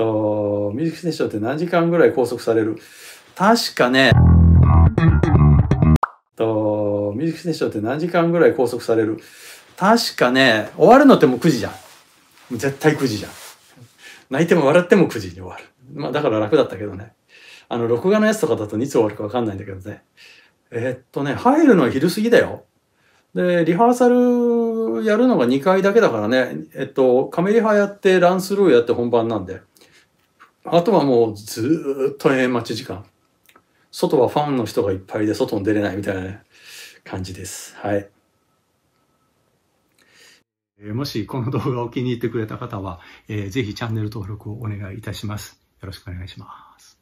と、ミュージックステーションって何時間ぐらい拘束される確かね、と、ミュージックステーションって何時間ぐらい拘束される確かね、終わるのってもう9時じゃん。もう絶対9時じゃん。泣いても笑っても9時に終わる。まあだから楽だったけどね。あの、録画のやつとかだといつ終わるかわかんないんだけどね。えー、っとね、入るのは昼過ぎだよ。で、リハーサルやるのが2回だけだからね。えっと、カメリハやって、ランスルーやって本番なんで。あとはもうずっとええ待ち時間。外はファンの人がいっぱいで外に出れないみたいな感じです。はい。もしこの動画を気に入ってくれた方は、えぜひチャンネル登録をお願いいたします。よろしくお願いします。